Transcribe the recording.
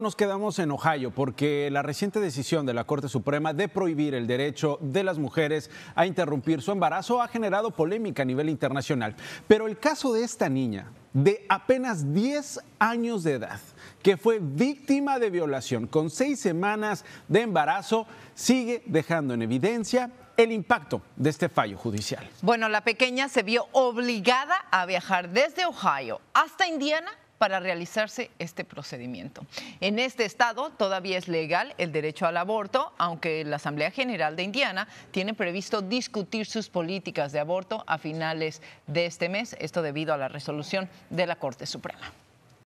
Nos quedamos en Ohio porque la reciente decisión de la Corte Suprema de prohibir el derecho de las mujeres a interrumpir su embarazo ha generado polémica a nivel internacional. Pero el caso de esta niña, de apenas 10 años de edad, que fue víctima de violación con seis semanas de embarazo, sigue dejando en evidencia el impacto de este fallo judicial. Bueno, la pequeña se vio obligada a viajar desde Ohio hasta Indiana para realizarse este procedimiento. En este estado todavía es legal el derecho al aborto, aunque la Asamblea General de Indiana tiene previsto discutir sus políticas de aborto a finales de este mes, esto debido a la resolución de la Corte Suprema.